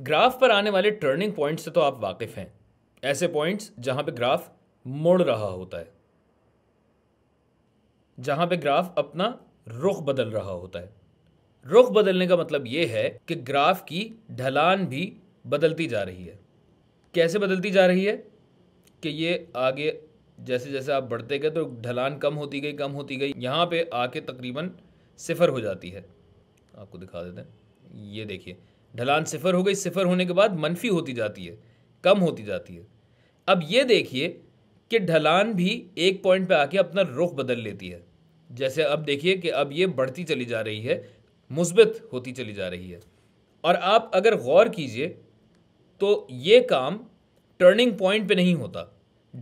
graph पर आने वाले टर्निंग पॉइंट से तो आप वाकिफ़ हैं ऐसे पॉइंट्स जहां पे ग्राफ मुड़ रहा होता है जहां पे ग्राफ अपना रुख बदल रहा होता है रुख बदलने का मतलब ये है कि ग्राफ की ढलान भी बदलती जा रही है कैसे बदलती जा रही है कि ये आगे जैसे जैसे आप बढ़ते गए तो ढलान कम होती गई कम होती गई यहाँ पे आके तकरीबन सिफर हो जाती है आपको दिखा देते हैं ये देखिए ढलान सिफर हो गई सिफर होने के बाद मनफी होती जाती है कम होती जाती है अब ये देखिए कि ढलान भी एक पॉइंट पे आके अपना रुख बदल लेती है जैसे अब देखिए कि अब ये बढ़ती चली जा रही है मुस्बित होती चली जा रही है और आप अगर गौर कीजिए तो ये काम टर्निंग पॉइंट पे नहीं होता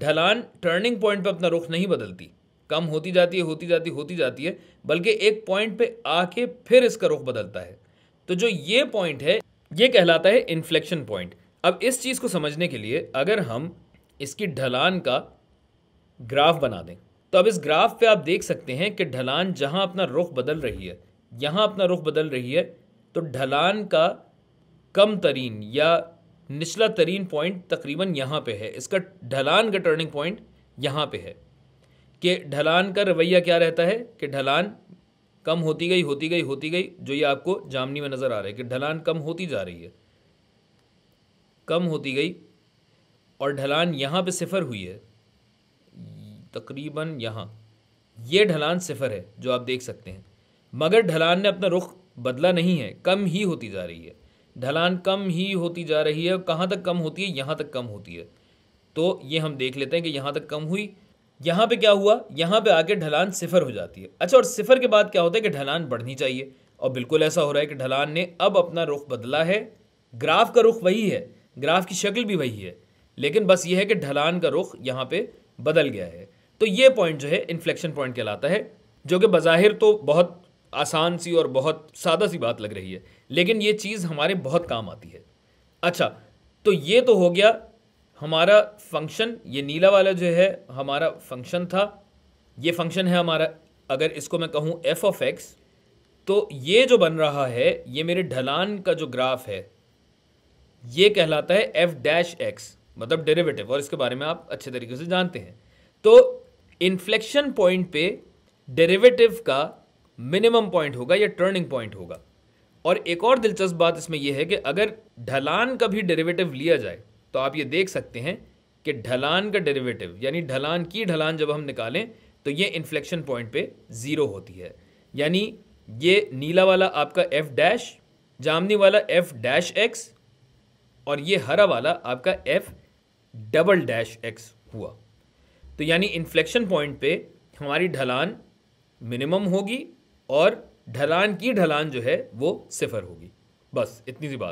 ढलान टर्निंग पॉइंट पे अपना रुख नहीं बदलती कम होती जाती है होती जाती होती जाती है बल्कि एक पॉइंट पे आके फिर इसका रुख बदलता है तो जो ये पॉइंट है ये कहलाता है इन्फ्लेक्शन पॉइंट अब इस चीज़ को समझने के लिए अगर हम इसकी ढलान का ग्राफ बना दें तो अब इस ग्राफ पे आप देख सकते हैं कि ढलान जहाँ अपना रुख बदल रही है यहाँ अपना रुख बदल रही है तो ढलान का कम तरीन या निचला तरीन पॉइंट तकरीबन यहाँ पे है इसका ढलान का टर्निंग पॉइंट यहाँ पे है कि ढलान का रवैया क्या रहता है कि ढलान कम होती गई होती गई होती गई जो ये आपको जामनी में नज़र आ रहा है कि ढलान कम होती जा रही है कम होती गई और ढलान यहाँ पे सिफर हुई है तकरीबन यहाँ ये ढलान सिफर है जो आप देख सकते हैं मगर ढलान ने अपना रुख बदला नहीं है कम ही होती जा रही है ढलान कम ही होती जा रही है कहाँ तक कम होती है यहाँ तक कम होती है तो ये हम देख लेते हैं कि यहाँ तक कम हुई यहाँ पे क्या हुआ यहाँ पे आके ढलान सिफर हो जाती है अच्छा और सिफर के बाद क्या होता है कि ढलान बढ़नी चाहिए और बिल्कुल ऐसा हो रहा है कि ढलान ने अब अपना रुख बदला है ग्राफ का रुख वही है ग्राफ की शक्ल भी वही है लेकिन बस ये है कि ढलान का रुख यहाँ पे बदल गया है तो ये पॉइंट जो है इन्फ्लेक्शन पॉइंट कहलाता है जो कि बज़ाहिर तो बहुत आसान सी और बहुत सादा सी बात लग रही है लेकिन ये चीज़ हमारे बहुत काम आती है अच्छा तो ये तो हो गया हमारा फंक्शन ये नीला वाला जो है हमारा फंक्शन था ये फंक्शन है हमारा अगर इसको मैं कहूँ एफ ऑफ एक्स तो ये जो बन रहा है ये मेरे ढलान का जो ग्राफ है ये कहलाता है एफ डैश एक्स मतलब डेरिवेटिव और इसके बारे में आप अच्छे तरीके से जानते हैं तो इन्फ्लेक्शन पॉइंट पे डेरिवेटिव का मिनिमम पॉइंट होगा या टर्निंग पॉइंट होगा और एक और दिलचस्प बात इसमें यह है कि अगर ढलान का भी डेरिवेटिव लिया जाए तो आप ये देख सकते हैं कि ढलान का डेरिवेटिव यानी ढलान की ढलान जब हम निकालें तो ये इन्फ्लेक्शन पॉइंट पे ज़ीरो होती है यानी ये नीला वाला आपका एफ डैश जामनी वाला एफ डैश एक्स और ये हरा वाला आपका एफ डबल डैश एक्स हुआ तो यानी इन्फ्लेक्शन पॉइंट पे हमारी ढलान मिनिमम होगी और ढलान की ढलान जो है वो सिफर होगी बस इतनी सी बात है